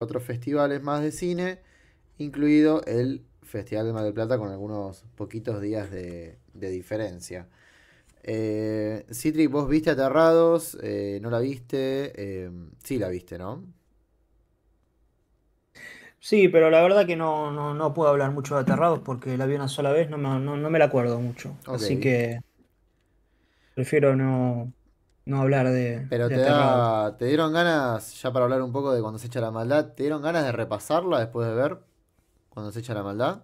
otros festivales más de cine, incluido el Festival de Mar del Plata con algunos poquitos días de, diferencia. Eh, Citric, vos viste Aterrados, eh, no la viste, eh, sí la viste, ¿no? Sí, pero la verdad que no, no, puedo hablar mucho de Aterrados porque la vi una sola vez, no me, la acuerdo mucho. Así que prefiero no, no hablar de. Pero te, dieron ganas, ya para hablar un poco de cuando se echa la maldad, ¿te dieron ganas de repasarla después de ver cuando se echa la maldad?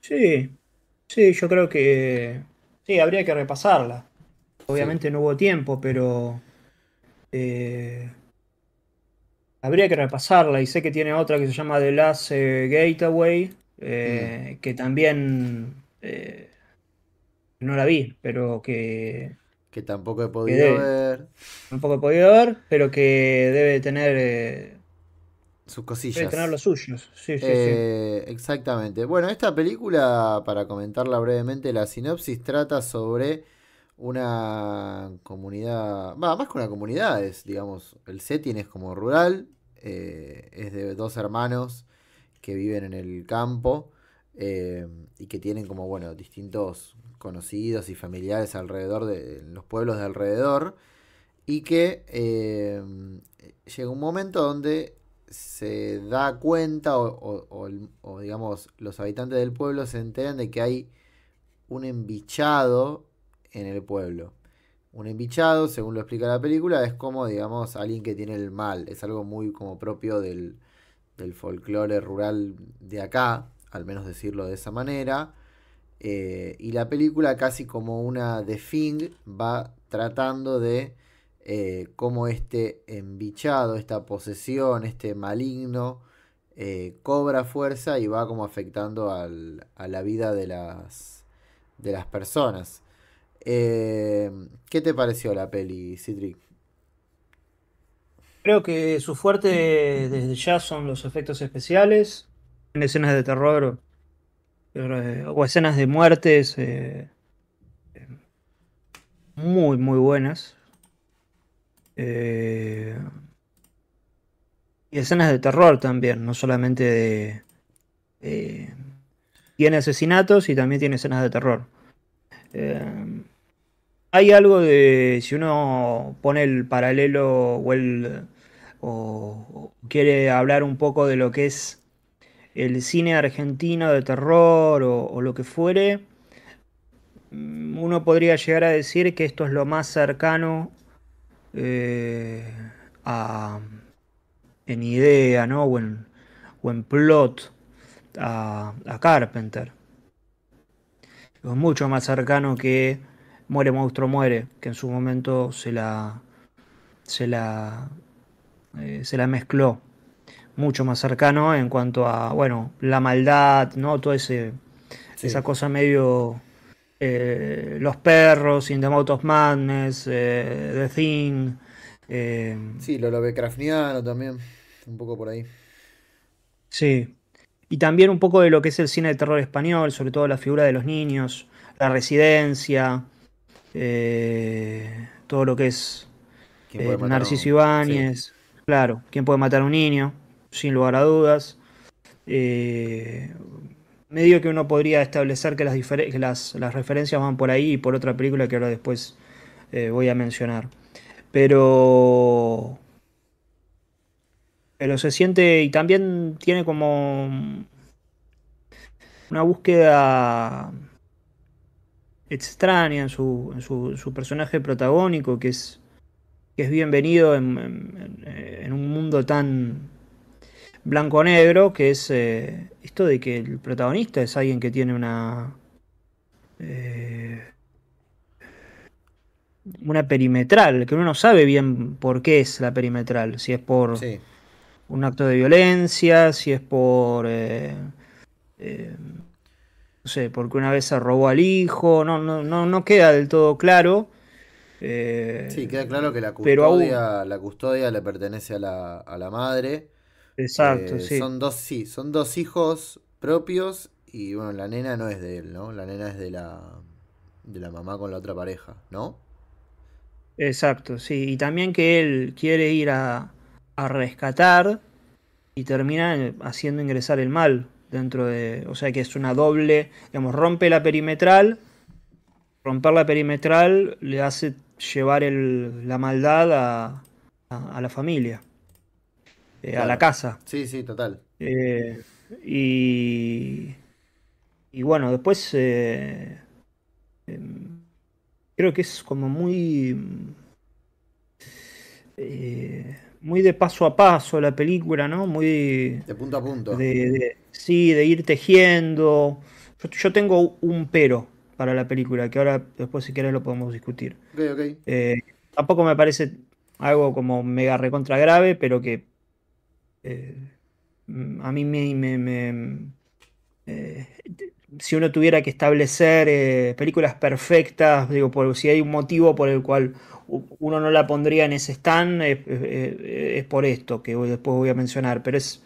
Sí, sí, yo creo que. Sí, habría que repasarla. Obviamente no hubo tiempo, pero. Eh, habría que repasarla. Y sé que tiene otra que se llama The Last eh, Gateway, eh, mm. que también. no la vi, pero que que tampoco he podido ver. Tampoco he podido ver, pero que debe tener eh, sus cosillas. Debe tener los suyos. Sí, sí, sí. Eh, exactamente. Bueno, esta película, para comentarla brevemente, la sinopsis trata sobre una comunidad, Va, más que una comunidad, es, digamos, el setting es como rural, eh, es de dos hermanos que viven en el campo y que tienen como, bueno, distintos conocidos y familiares alrededor de los pueblos de alrededor y que eh, llega un momento donde se da cuenta o, digamos los habitantes del pueblo se enteran de que hay un embichado en el pueblo. Un embichado, según lo explica la película, es como digamos alguien que tiene el mal. Es algo muy como propio del, del folclore rural de acá, al menos decirlo de esa manera. Eh, y la película, casi como una de Fing, va tratando de eh, cómo este embichado, esta posesión, este maligno, eh, cobra fuerza y va como afectando a la vida de las, de las personas. ¿Qué te pareció la peli, Citric? Creo que su fuerte desde ya son los efectos especiales. En escenas de terror eh, o escenas de muertes eh, muy, muy buenas. Eh, y escenas de terror también, no solamente de... tiene asesinatos y también tiene escenas de terror. hay algo de, si uno pone el paralelo o, el, o quiere hablar un poco de lo que es el cine argentino de terror o, lo que fuere, uno podría llegar a decir que esto es lo más cercano eh, a, en idea ¿no? o, en, plot a, Carpenter. Es mucho más cercano que Muere Monstruo Muere, que en su momento se la, se la, eh, se la mezcló mucho más cercano en cuanto a, bueno, la maldad, ¿no? Todo esa cosa medio... Eh, los perros, In the Madness, eh, The Thing. Eh, sí, lo Lovecraftiano también, un poco por ahí. Sí, y también un poco de lo que es el cine de terror español, sobre todo la figura de los niños, la residencia, todo lo que es Narciso Ibáñez, claro, quién puede matar a un niño sin lugar a dudas. ...me eh, medio que uno podría establecer que las, las, referencias van por ahí y por otra película que ahora después eh, voy a mencionar. Pero. Pero se siente. Y también tiene como. Una búsqueda extraña en su, personaje protagónico, que es, es bienvenido en un mundo tan, blanco-negro, que es eh, esto de que el protagonista es alguien que tiene una... Eh, una perimetral, que uno no sabe bien por qué es la perimetral, si es por un acto de violencia, si es por... Eh, no sé, porque una vez se robó al hijo, no, no, no, queda del todo claro. sí, queda claro que la custodia, la custodia le pertenece a la, a la madre Exacto, eh, sí. Son dos, sí, son dos hijos propios y bueno, la nena no es de él, ¿no? La nena es de la, de la mamá con la otra pareja, ¿no? Exacto, sí. Y también que él quiere ir a, a rescatar y termina haciendo ingresar el mal dentro de... O sea que es una doble, digamos, rompe la perimetral, romper la perimetral le hace llevar la maldad a la familia. Eh, a la casa. Sí, sí, total. Eh, y, bueno, después eh, em, creo que es como muy... muy de paso a paso la película, ¿no? Muy... De punto a punto. sí, de ir tejiendo. Yo, tengo un pero para la película, que ahora después si quieres lo podemos discutir. tampoco me parece algo como mega recontra grave, pero que eh, a mí me... Eh, si uno tuviera que establecer eh, películas perfectas, digo, por, si hay un motivo por el cual uno no la pondría en ese stand, es por esto que después voy a mencionar, pero es,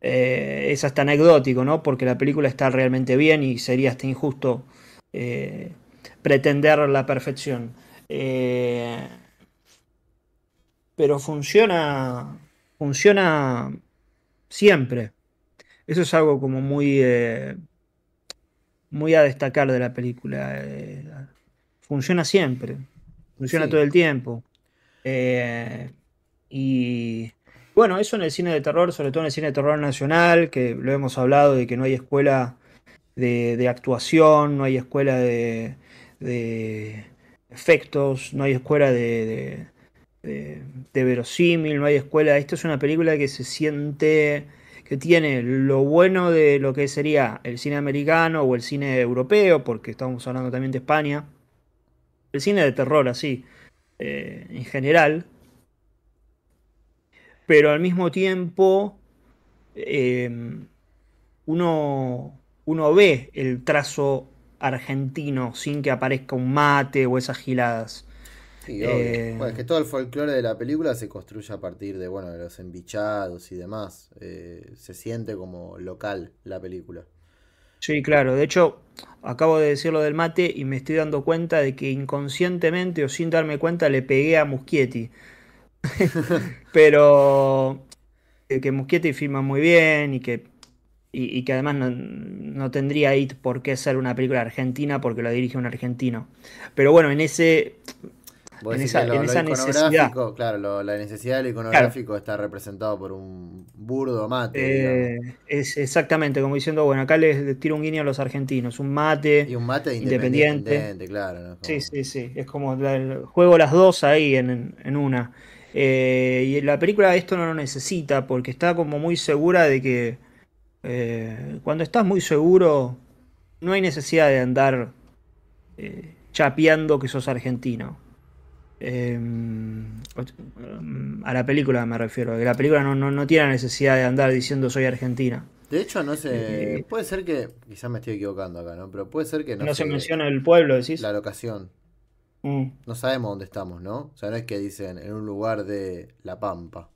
es hasta anecdótico, ¿no? Porque la película está realmente bien y sería hasta injusto pretender la perfección. pero funciona funciona siempre. Eso es algo como muy, eh, muy a destacar de la película. Eh, funciona siempre, funciona todo el tiempo. Eh, y bueno, eso en el cine de terror, sobre todo en el cine de terror nacional, que lo hemos hablado de que no hay escuela de, actuación, no hay escuela de, de efectos, no hay escuela de, este, de, verosímil, no hay escuela. ...esto es una película que se siente que tiene lo bueno de lo que sería el cine americano o el cine europeo, porque estamos hablando también de España, el cine de terror así, eh, en general, pero al mismo tiempo eh, uno, uno ve el trazo argentino sin que aparezca un mate o esas giladas. Eh, bueno, es que todo el folclore de la película se construye a partir de, bueno, los embichados y demás. Eh, se siente como local la película. Sí, claro. De hecho, acabo de decir lo del mate y me estoy dando cuenta de que inconscientemente o sin darme cuenta le pegué a Muschietti. Pero eh, que Muschietti firma muy bien y que, y, que además no, tendría IT por qué ser una película argentina porque la dirige un argentino. Pero bueno, en ese Claro, la necesidad del iconográfico está representado por un burdo mate. Eh, es exactamente, como diciendo, bueno, acá les tiro un guiño a los argentinos, un mate. independiente. claro. Sí, sí, sí. Es como el, juego las dos ahí en, una. Eh, y la película esto no lo necesita porque está como muy segura de que eh, cuando estás muy seguro no hay necesidad de andar chapeando que sos argentino eh, a la película me refiero, que la película no, tiene la necesidad de andar diciendo soy argentina. De hecho, no sé, eh, puede ser que, quizás me estoy equivocando acá, ¿no? Pero puede ser que no, se, menciona el pueblo, decís. La locación. Mm. No sabemos dónde estamos, ¿no? O sea, no es que dicen en un lugar de La Pampa.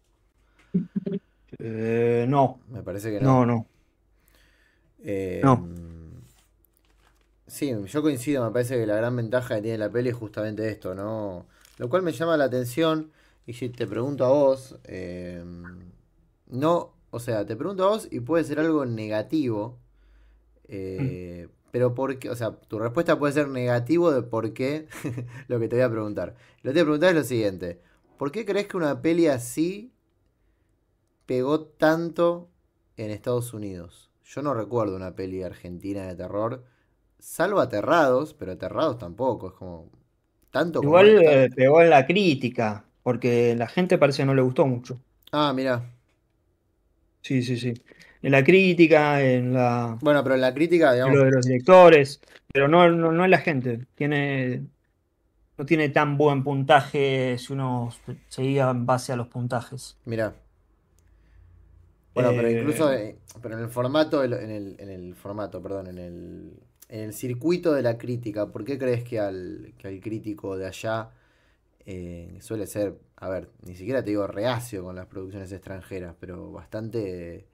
Eh, no. Me parece que no. No, no. Eh, no. Sí, yo coincido, me parece que la gran ventaja que tiene la peli es justamente esto, ¿no? Lo cual me llama la atención y si te pregunto a vos, eh, no, o sea, te pregunto a vos y puede ser algo negativo, eh, mm. pero porque, o sea, tu respuesta puede ser negativo de por qué lo que te voy a preguntar. Lo que te voy a preguntar es lo siguiente, ¿por qué crees que una peli así pegó tanto en Estados Unidos? Yo no recuerdo una peli argentina de terror, salvo aterrados, pero aterrados tampoco, es como tanto Igual eh, pegó en la crítica, porque la gente parece que no le gustó mucho. Ah, mira. Sí, sí, sí. En la crítica, en la. Bueno, pero en la crítica, digamos. Lo de los directores, pero no, no, en la gente. Tiene. No tiene tan buen puntaje si uno seguía en base a los puntajes. Mira. Bueno, pero eh, incluso eh, pero en el formato, en el formato, perdón, en el en el circuito de la crítica, ¿por qué crees que al, crítico de allá eh, suele ser, a ver, ni siquiera te digo reacio con las producciones extranjeras, pero bastante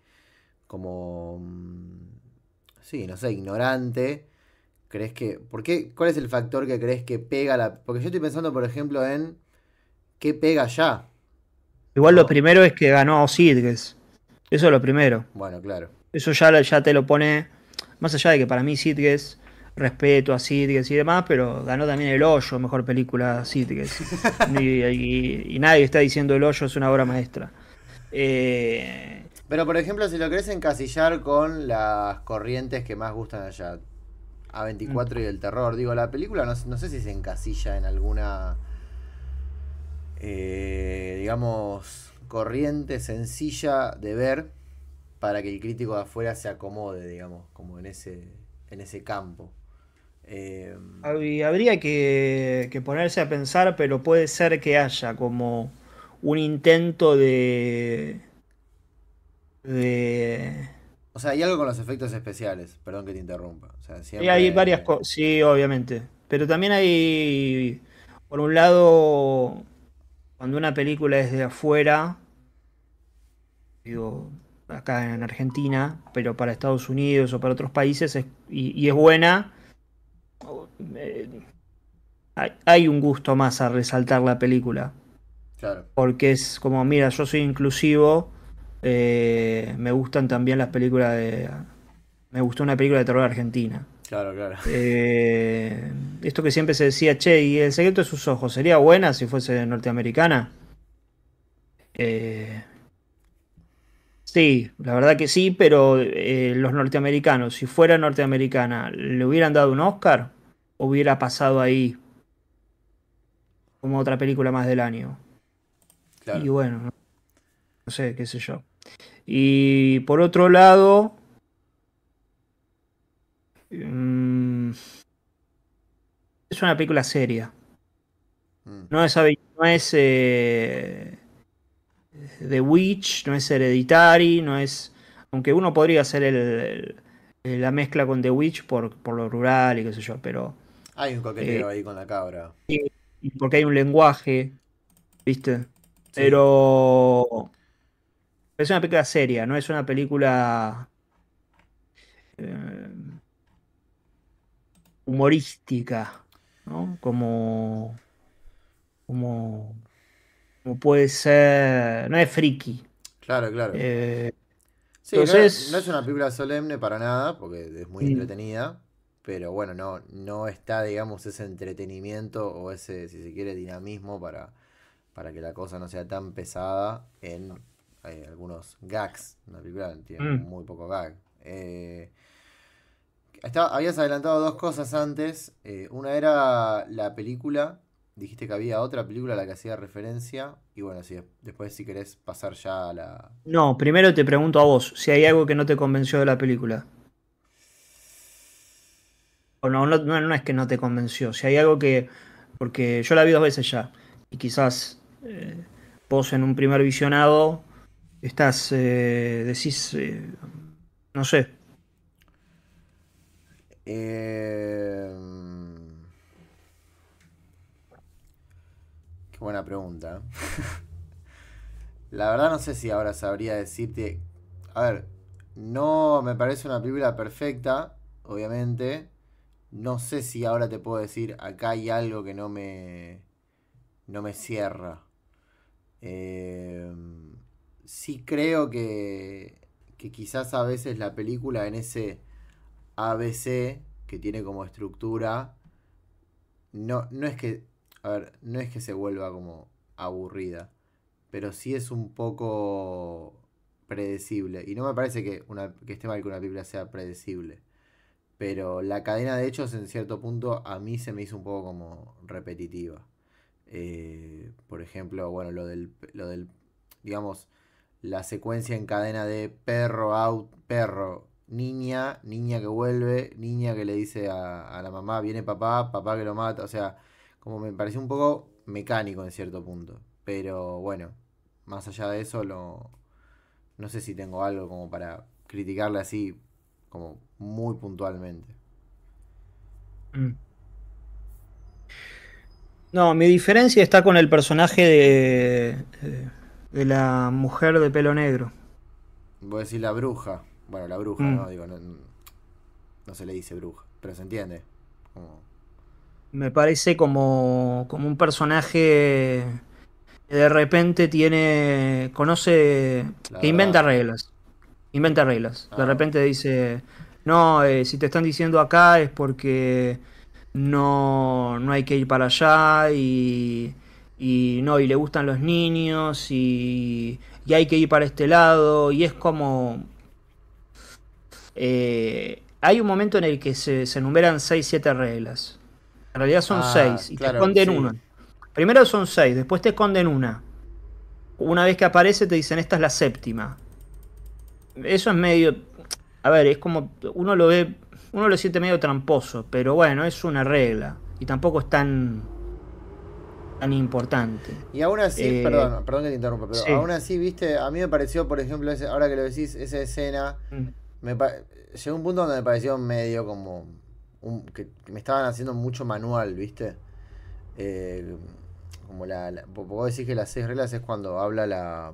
como, mm, sí, no sé, ignorante? ¿Crees que, por qué, cuál es el factor que crees que pega la... Porque yo estoy pensando, por ejemplo, en qué pega allá. Igual lo primero es que ganó a Osiris, Eso es lo primero. Bueno, claro. Eso ya, ya te lo pone más allá de que para mí Sitges, respeto a Sitges y demás, pero ganó también el hoyo, mejor película Sitges. y, nadie está diciendo el hoyo es una obra maestra. Eh, pero por ejemplo, si lo querés encasillar con las corrientes que más gustan allá, A24 y mm. el terror, digo, la película no, sé si se encasilla en alguna, eh, digamos, corriente sencilla de ver para que el crítico de afuera se acomode, digamos, como en ese, en ese campo. Eh, habría que, ponerse a pensar, pero puede ser que haya como un intento de... O sea, hay algo con los efectos especiales, perdón que te interrumpa. Y hay varias cosas, sí, obviamente. Pero también hay, por un lado, cuando una película es de afuera, digo, acá en Argentina, pero para Estados Unidos o para otros países y, es buena, eh, hay, un gusto más a resaltar la película. Porque es como, mira, yo soy inclusivo, eh, me gustan también las películas de... Me gustó una película de terror argentina. Claro, claro. Eh, esto que siempre se decía, che, y el secreto de sus ojos, ¿sería buena si fuese norteamericana? Eh, Sí, la verdad que sí, pero eh, los norteamericanos, si fuera norteamericana, ¿le hubieran dado un Oscar? Hubiera pasado ahí como otra película más del año. Y bueno, no sé, qué sé yo. Y por otro lado... Mm, es una película seria. Mm. No es, no es eh, The Witch, no es Hereditary, no es. Aunque uno podría hacer la mezcla con The Witch por, lo rural y qué sé yo, pero. Hay un coqueteo eh, ahí con la cabra. Y, porque hay un lenguaje, ¿viste? Pero. Es una película seria, no es una película. Eh, humorística, ¿no? Como. Como como puede ser. No es friki. Claro, claro. Eh, sí, no, es una película solemne para nada, porque es muy entretenida. Pero bueno, no, no está, digamos, ese entretenimiento o ese, si se quiere, dinamismo para, para que la cosa no sea tan pesada en eh, algunos gags. una película tiene mm. muy poco gag. Eh, habías adelantado dos cosas antes. una era la película dijiste que había otra película a la que hacía referencia. Y bueno, después si querés pasar ya a la. No, primero te pregunto a vos si hay algo que no te convenció de la película. O no, no, es que no te convenció. Si hay algo que. Porque yo la vi dos veces ya. Y quizás eh, vos en un primer visionado estás. Eh, decís. Eh, no sé. Eh. Qué buena pregunta. la verdad no sé si ahora sabría decirte... A ver, no me parece una película perfecta, obviamente. No sé si ahora te puedo decir, acá hay algo que no me... No me cierra. Em, sí creo que, que quizás a veces la película en ese ABC que tiene como estructura, no, no es que a ver, no es que se vuelva como aburrida, pero sí es un poco predecible. Y no me parece que, una, que esté mal que una biblia sea predecible. Pero la cadena de hechos en cierto punto a mí se me hizo un poco como repetitiva. Eh, por ejemplo, bueno, lo del, lo del, digamos, la secuencia en cadena de perro, out, perro, niña, niña que vuelve, niña que le dice a la mamá, viene papá, papá que lo mata. O sea, como me pareció un poco mecánico en cierto punto. Pero bueno, más allá de eso, no sé si tengo algo como para criticarle así, como muy puntualmente. Mm. No, mi diferencia está con el personaje de, de, la mujer de pelo negro. Voy a decir la bruja. Bueno, la bruja, mm. ¿no? Digo, no, se le dice bruja, pero se entiende me parece como, un personaje que de repente tiene, conoce, que inventa reglas. Inventa reglas. De ah. repente dice, no, eh, si te están diciendo acá es porque no, no hay que ir para allá y, no, y le gustan los niños y, hay que ir para este lado y es como... Eh, hay un momento en el que se, enumeran 6-7 reglas en realidad son ah, seis y te esconden Primero son seis, después te esconden una. Una vez que aparece te dicen esta es la séptima. Eso es medio... A ver, es como... Uno lo ve... Uno lo siente medio tramposo, pero bueno, es una regla. Y tampoco es tan... tan importante. Y aún así, eh, perdón, perdón que te interrumpa, pero aún así, viste, a mí me pareció, por ejemplo, ahora que lo decís, esa escena... Mm. llegó un punto donde me pareció medio como que, me estaban haciendo mucho manual, ¿viste? Eh, como la, puedo decir que las seis reglas es cuando habla la,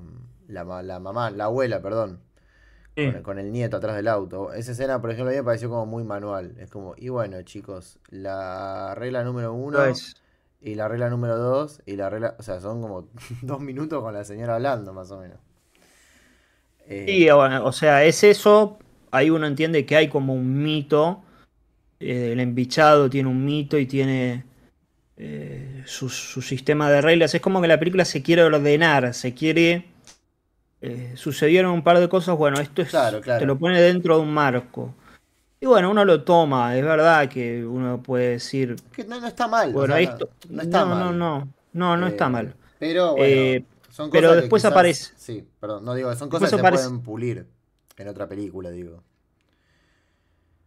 mamá, la abuela, perdón. Con, el nieto atrás del auto. Esa escena, por ejemplo, a mí me pareció como muy manual. Es como, y bueno, chicos, la regla número uno pues. y la regla número dos y la regla. O sea, son como dos minutos con la señora hablando, más o menos. Eh... Sí, o sea, es eso. Ahí uno entiende que hay como un mito eh, el embichado tiene un mito y tiene eh, su, sistema de reglas. Es como que la película se quiere ordenar, se quiere... Eh, sucedieron un par de cosas, bueno, esto es, claro, te lo pone dentro de un marco. Y bueno, uno lo toma, es verdad que uno puede decir... Que no, está mal. Bueno, esto... No, está no, mal. no, no, está mal. Pero bueno, son cosas pero después aparece. Sí, perdón, no digo, son cosas que se pueden pulir en otra película, digo.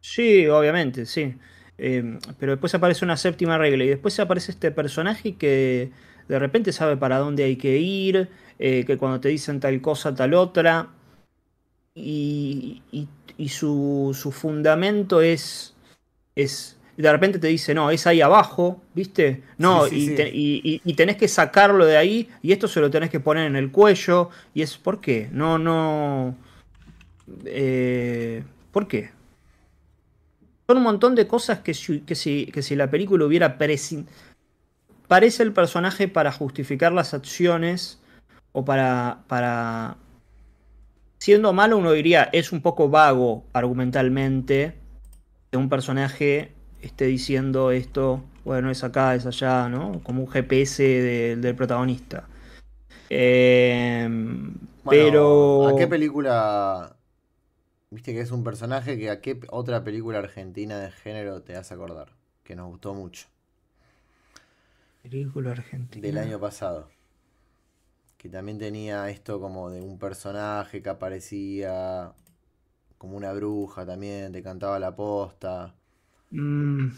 Sí, obviamente, sí. Em, pero después aparece una séptima regla y después aparece este personaje que de repente sabe para dónde hay que ir, eh, que cuando te dicen tal cosa, tal otra, y, su, su, fundamento es, es, de repente te dice, no, es ahí abajo, ¿viste? No, y, tenés que sacarlo de ahí y esto se lo tenés que poner en el cuello, y es, ¿por qué? No, no... Eh, ¿Por qué? Son un montón de cosas que si, la película hubiera parece el personaje para justificar las acciones o para, para... Siendo malo uno diría, es un poco vago argumentalmente que un personaje esté diciendo esto, bueno, es acá, es allá, ¿no? Como un GPS del protagonista. Eh, pero... ¿A qué película Viste que es un personaje que a qué otra película argentina de género te hace acordar, que nos gustó mucho. Película argentina. Del año pasado. Que también tenía esto como de un personaje que aparecía como una bruja también, te cantaba la posta. Mm,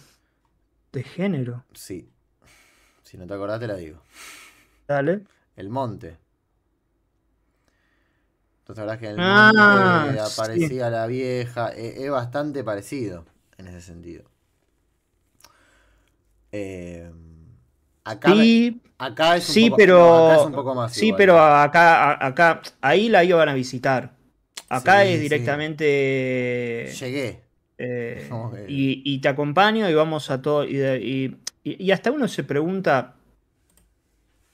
de género. Sí. Si no te acordás, te la digo. Dale. El monte. Entonces, la que ah, aparecía la vieja, e, es, bastante parecido en ese sentido. Eh, acá, sí, es pero, un poco más. Sí, pero acá, acá, ahí la iban a visitar. Acá es directamente. Llegué. Eh, y, te acompaño y vamos a todo. y, hasta uno se pregunta.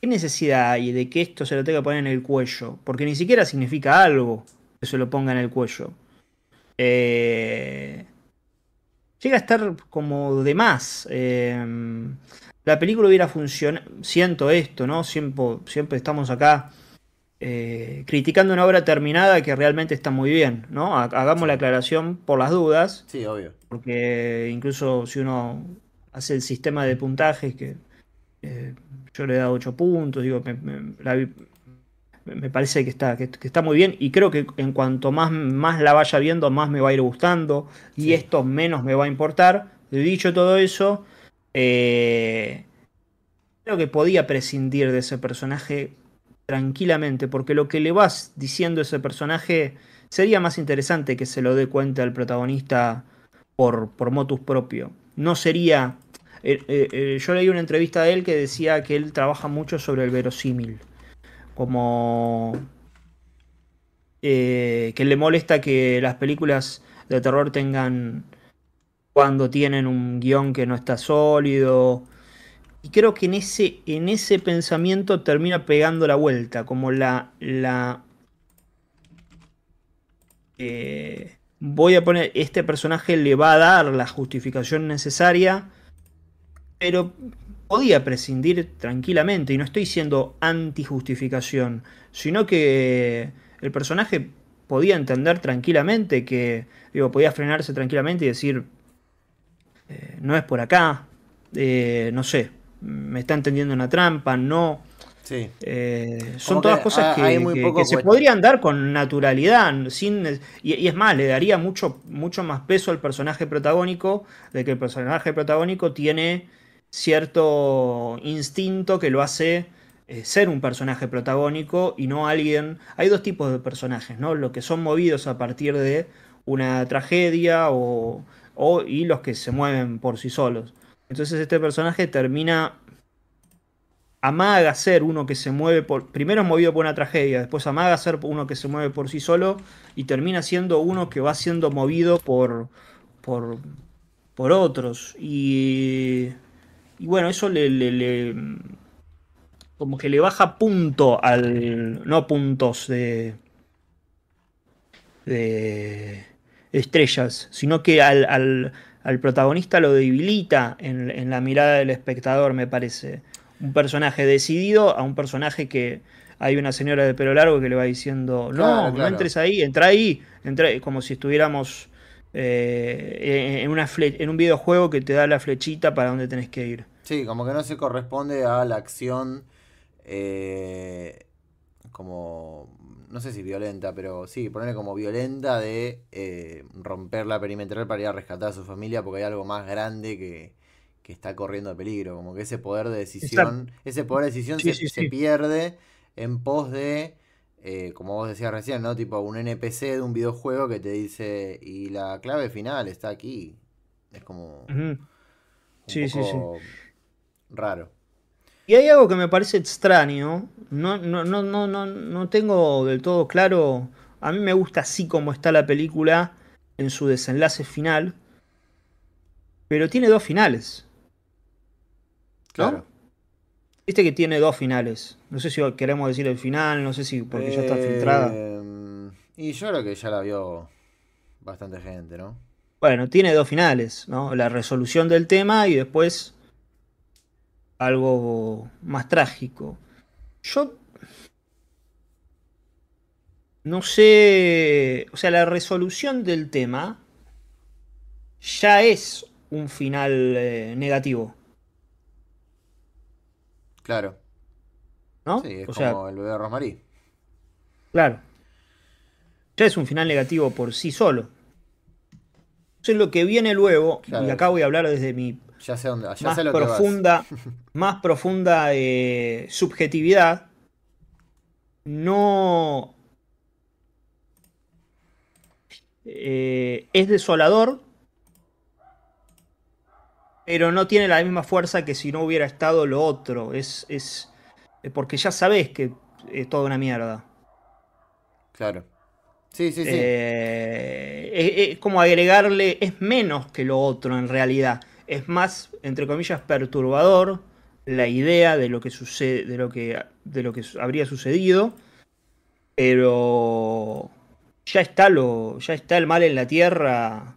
¿Qué necesidad hay de que esto se lo tenga que poner en el cuello? Porque ni siquiera significa algo que se lo ponga en el cuello. Eh, llega a estar como de más. Eh, la película hubiera funcionado. Siento esto, ¿no? Siempre, siempre estamos acá eh, criticando una obra terminada que realmente está muy bien, ¿no? Hagamos la aclaración por las dudas. Sí, obvio. Porque incluso si uno hace el sistema de puntajes que yo le he dado 8 puntos, digo, me, parece que está, que, está muy bien y creo que en cuanto más, más la vaya viendo, más me va a ir gustando y esto menos me va a importar. Dicho todo eso, eh, creo que podía prescindir de ese personaje tranquilamente, porque lo que le vas diciendo a ese personaje sería más interesante que se lo dé cuenta al protagonista por, por motus propio. No sería eh, eh, eh, yo leí una entrevista de él que decía que él trabaja mucho sobre el verosímil. Como. que le molesta que las películas de terror tengan. cuando tienen un guión que no está sólido. Y creo que en ese, en ese pensamiento termina pegando la vuelta, como la. la voy a poner. Este personaje le va a dar la justificación necesaria pero podía prescindir tranquilamente, y no estoy siendo anti-justificación, sino que el personaje podía entender tranquilamente que, digo, podía frenarse tranquilamente y decir, eh, no es por acá, eh, no sé, me está entendiendo una trampa, no. Eh, son todas cosas que, se podrían dar con naturalidad. Sin, y, es más, le daría mucho, mucho más peso al personaje protagónico, de que el personaje protagónico tiene cierto instinto que lo hace eh, ser un personaje protagónico y no alguien... Hay dos tipos de personajes, ¿no? Los que son movidos a partir de una tragedia o, y los que se mueven por sí solos. Entonces este personaje termina amaga ser uno que se mueve por primero es movido por una tragedia, después amaga ser uno que se mueve por sí solo y termina siendo uno que va siendo movido por por por otros y y bueno, eso le, como que le baja punto al. No puntos de. de estrellas, sino que al, protagonista lo debilita en, la mirada del espectador, me parece. Un personaje decidido a un personaje que hay una señora de pelo largo que le va diciendo: No, no entres ahí, entra ahí, entra como si estuviéramos eh, en, una en un videojuego que te da la flechita para donde tenés que ir. Sí, como que no se corresponde a la acción eh, como, no sé si violenta, pero sí, ponerle como violenta de eh, romper la perimetral para ir a rescatar a su familia porque hay algo más grande que, está corriendo de peligro, como que ese poder de decisión, ese poder de decisión se pierde en pos de eh, como vos decías recién, ¿no? Tipo un NPC de un videojuego que te dice, y la clave final está aquí. Es como... sí, sí, sí. Raro. Y hay algo que me parece extraño, no, no, no, no, no, tengo del todo claro, a mí me gusta así como está la película en su desenlace final, pero tiene dos finales. Claro. Viste que tiene dos finales. No sé si queremos decir el final, no sé si porque ya está filtrada. Eh, y yo creo que ya la vio bastante gente, ¿no? Bueno, tiene dos finales, ¿no? La resolución del tema y después algo más trágico. Yo no sé, o sea, la resolución del tema ya es un final eh, negativo. Claro. ¿No? Sí, es como el bebé de Rosmarie. Claro. Ya es un final negativo por sí solo. Entonces lo que viene luego, y acá voy a hablar desde mi más, profunda, más eh, profunda subjetividad, no eh, es desolador pero no tiene la misma fuerza que si no hubiera estado lo otro. Es, es eh, porque ya sabes que es toda una mierda. Claro. Sí, sí, sí. Eh, es, como agregarle, es menos que lo otro en realidad. Es más, entre comillas, perturbador la idea de lo que sucede, de lo que, de lo que habría sucedido. Pero ya está lo, ya está el mal en la tierra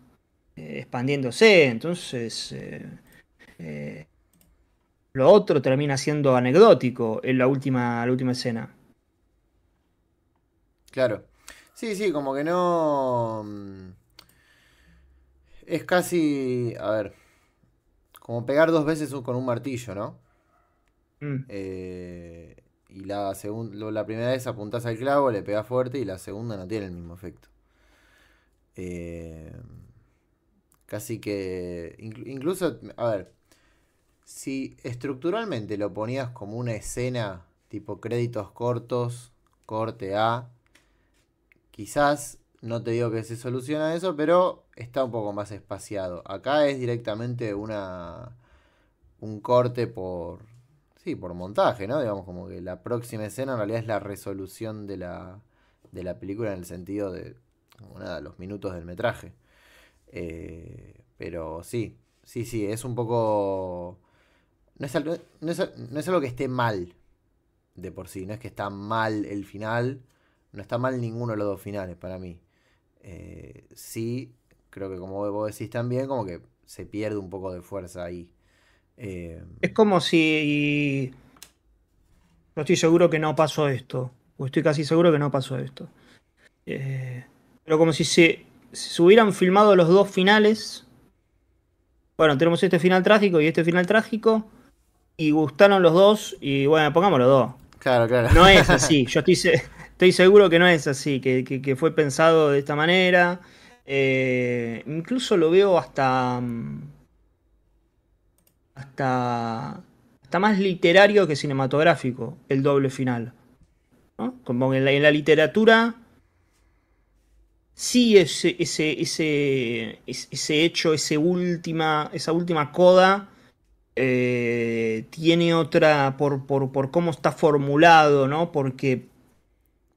eh, expandiéndose, entonces eh, eh, lo otro termina siendo anecdótico en la última, la última escena. Claro. Sí, sí, como que no. Mm, es casi. A ver. Como pegar dos veces con un martillo, ¿no? Mm. y la, la primera vez apuntás al clavo, le pegas fuerte y la segunda no tiene el mismo efecto. Casi que. Incluso, a ver. Si estructuralmente lo ponías como una escena, tipo créditos cortos, corte A, quizás no te digo que se soluciona eso, pero está un poco más espaciado. Acá es directamente una un corte por sí, por montaje, ¿no? Digamos como que la próxima escena en realidad es la resolución de la de la película en el sentido de como nada, los minutos del metraje. Eh, pero sí, sí, sí, es un poco... No es, algo, no, es, no es que esté mal de por sí, no es que está mal el final, no está mal ninguno de los dos finales para mí. Eh, sí, creo que como vos decís también, como que se pierde un poco de fuerza ahí. Eh, es como si... No estoy seguro que no pasó esto, o estoy casi seguro que no pasó esto. pero como si se si se hubieran filmado los dos finales, bueno, tenemos este final trágico y este final trágico, y gustaron los dos, y bueno, pongamos los dos. Claro, claro. No es así, yo estoy, seguro que no es así, que, fue pensado de esta manera. Eh, incluso lo veo hasta. Mm, hasta. Hasta más literario que cinematográfico, el doble final. Como en la literatura sí ese, ese, hecho, ese última, esa última coda eh, tiene otra, por, cómo está formulado, ¿no? Porque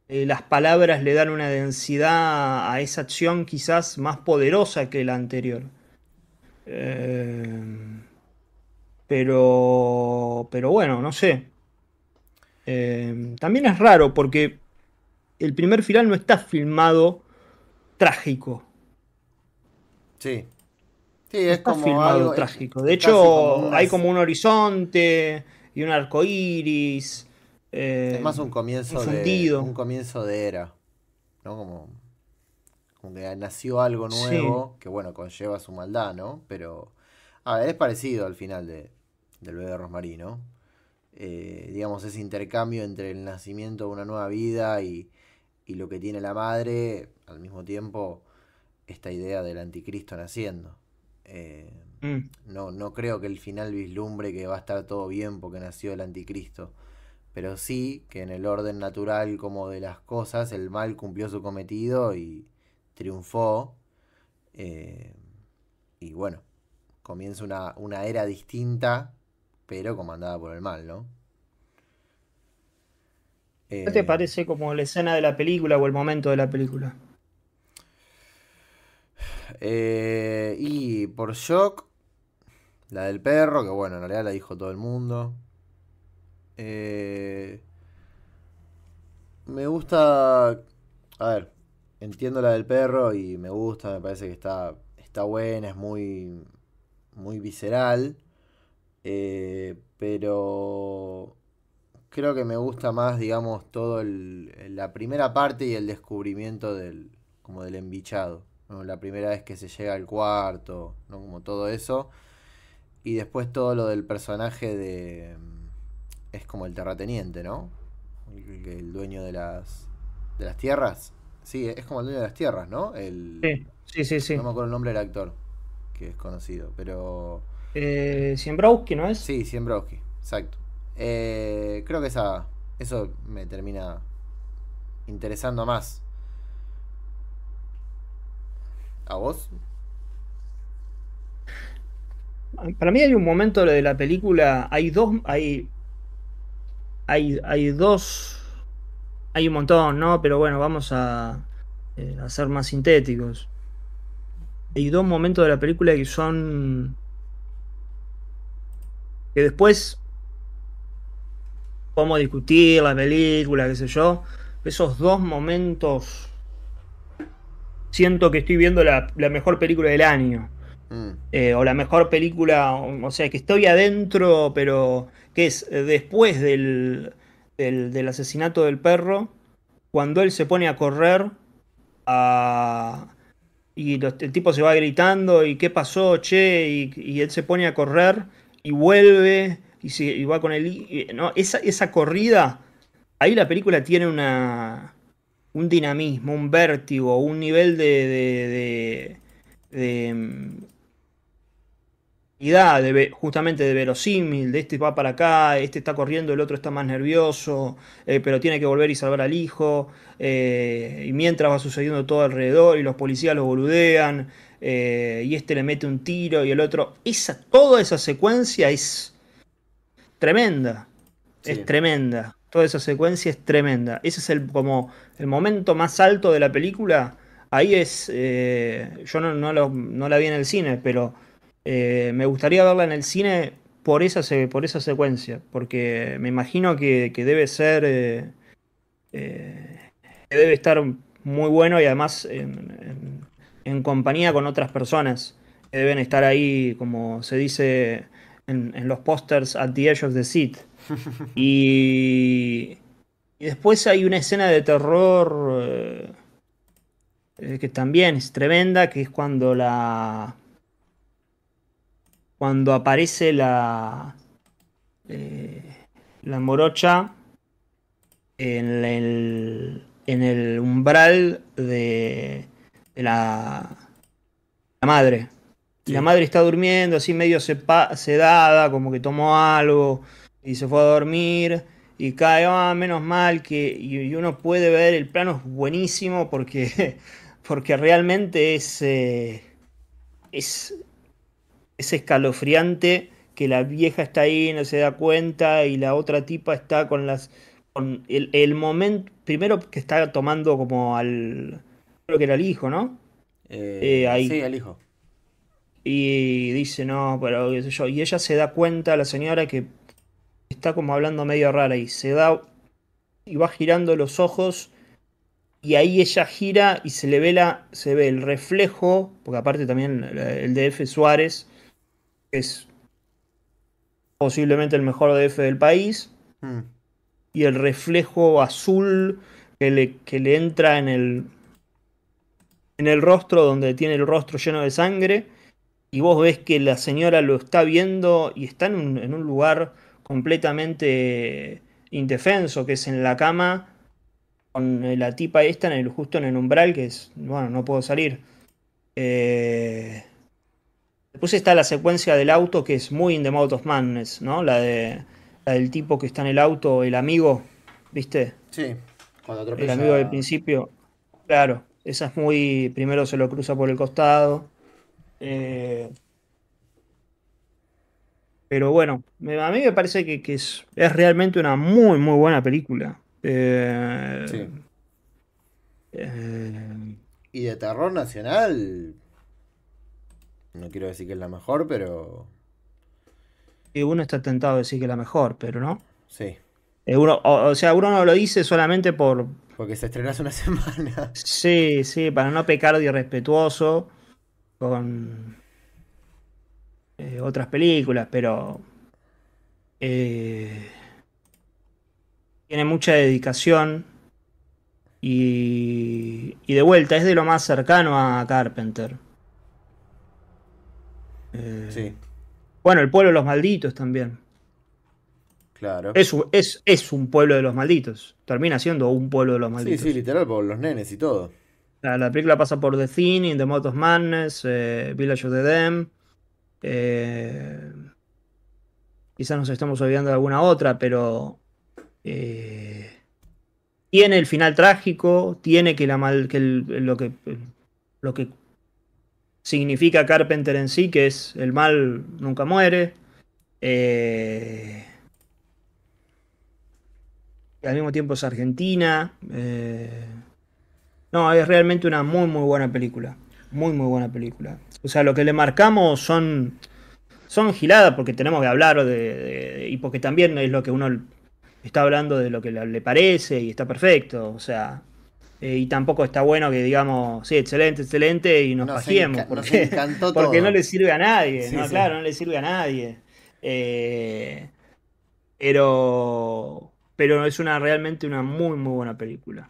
eh, las palabras le dan una densidad a esa acción quizás más poderosa que la anterior. Eh, pero, pero bueno, no sé. también es raro porque el primer final no está filmado trágico. Sí. Sí, es como algo, trágico. De hecho, hay como un horizonte y un arco iris. Eh, es más un comienzo de un comienzo de era, ¿no? Como, como que nació algo nuevo que bueno conlleva su maldad, ¿no? Pero a ver, es parecido al final de del bebé de ¿no? Eh, digamos ese intercambio entre el nacimiento de una nueva vida y y lo que tiene la madre, al mismo tiempo, esta idea del anticristo naciendo. Eh, mm. no, no creo que el final vislumbre que va a estar todo bien porque nació el anticristo, pero sí que en el orden natural como de las cosas, el mal cumplió su cometido y triunfó. Eh, y bueno, comienza una, una era distinta, pero comandada por el mal, ¿no? ¿Qué te eh, parece como la escena de la película o el momento de la película? Eh, y por shock, la del perro, que bueno, en realidad la dijo todo el mundo. Eh, me gusta. A ver, entiendo la del perro y me gusta, me parece que está, está buena, es muy, muy visceral. pero creo que me gusta más, digamos, todo el, la primera parte y el descubrimiento del, como del embichado. ¿no? La primera vez que se llega al cuarto, ¿no? Como todo eso. Y después todo lo del personaje de... Mm, es como el terrateniente, ¿no? El, dueño de las, de las tierras. Sí, es como el dueño de las tierras, ¿no? El, sí, sí, sí, No me acuerdo el nombre del actor, que es conocido, pero... Eh, ¿no es? Sí, Siembrowski, exacto. Eh, creo que esa, eso me termina interesando más. ¿A vos? Para mí hay un momento de la película, hay dos, hay, hay, hay dos, hay un montón, ¿no? Pero bueno, vamos a, eh, a ser más sintéticos. Hay dos momentos de la película que son... que después Podemos discutir la película, qué sé yo. Esos dos momentos. Siento que estoy viendo la, mejor película del año. Mm. Eh, o la mejor película, o sea, que estoy adentro, pero que es eh, después del, asesinato del perro, cuando él se pone a correr y el tipo se va gritando y qué pasó, che, y él se pone a correr y vuelve y, va con el... no, esa, corrida, ahí la película tiene una, un dinamismo, un vértigo, un nivel de... de, de, de mm, justamente de verosímil, de este va para acá, este está corriendo, el otro está más nervioso, eh, pero tiene que volver y salvar al hijo, eh, y mientras va sucediendo todo alrededor y los policías lo boludean, eh, y este le mete un tiro y el otro, esa, toda esa secuencia es tremenda. Es tremenda. Toda esa secuencia es tremenda. Ese es el, como el momento más alto de la película. Ahí es. Eh, yo no, la vi en el cine, pero eh, me gustaría verla en el cine por esa, por esa secuencia. Porque me imagino que, debe ser. Eh, debe estar muy bueno y además en, compañía con otras personas deben estar ahí, como se dice en, los pósters At the Edge of the Seat. Y, y después hay una escena de terror eh, que también es tremenda, que es cuando la... Cuando aparece la... Eh, la morocha en el, en el umbral de, de la, la madre. La madre está durmiendo, así medio sedada, como que tomó algo y se fue a dormir. Y cae, ah, menos mal que. Y, uno puede ver, el plano es buenísimo porque, porque realmente eh, es, es. escalofriante que la vieja está ahí, no se da cuenta, y la otra tipa está con las. con el, momento. Primero que está tomando como al. Creo que era el hijo, ¿no? Eh, eh, ahí. Sí, hijo. Y dice, no, pero qué sé yo. Y ella se da cuenta, la señora, que está como hablando medio rara y se da y va girando los ojos y ahí ella gira y se le ve la, se ve el reflejo, porque aparte también el DF Suárez es posiblemente el mejor DF del país hmm. y el reflejo azul que le, entra en el en el rostro donde tiene el rostro lleno de sangre y vos ves que la señora lo está viendo y está en un, lugar completamente indefenso, que es en la cama, con la tipa esta en el, justo en el umbral, que es, bueno, no puedo salir. Eh, después está la secuencia del auto, que es muy in the mouth of madness, ¿no? La, de, del tipo que está en el auto, el amigo, ¿viste? Sí, cuando El amigo del principio, claro, esa es muy, primero se lo cruza por el costado eh, pero bueno, a mí me parece que, es, realmente una muy, muy buena película. Eh, sí. Eh, y de terror nacional. No quiero decir que es la mejor, pero. Y uno está tentado a decir que es la mejor, pero no. Sí. Uno, o, sea, uno no lo dice solamente por. Porque se estrenó hace una semana. Sí, sí, para no pecar de irrespetuoso con eh, otras películas, pero eh, tiene mucha dedicación y, de vuelta es de lo más cercano a Carpenter. Eh, sí. Bueno, el pueblo de los malditos también. Claro. Es, es un pueblo de los malditos. Termina siendo un pueblo de los malditos. Sí, sí, literal, por los nenes y todo. La, película pasa por The Thing, The Motos Madness, eh, Village of the Dem. Eh, quizás nos estamos olvidando de alguna otra, pero. Eh, tiene el final trágico, tiene que, la mal, que lo que. Lo que significa Carpenter en sí, que es el mal nunca muere. y al mismo tiempo es Argentina. No, es realmente una muy, muy buena película. Muy, muy buena película. O sea, lo que le marcamos son, son giladas porque tenemos que hablar de, y porque también es lo que uno está hablando de lo que le parece y está perfecto. O sea, eh, y tampoco está bueno que digamos, sí, excelente, excelente, y nos, nos Porque, no le sirve a nadie, ¿no? Claro, no le sirve a nadie. Eh, pero, pero es una realmente una muy, muy buena película.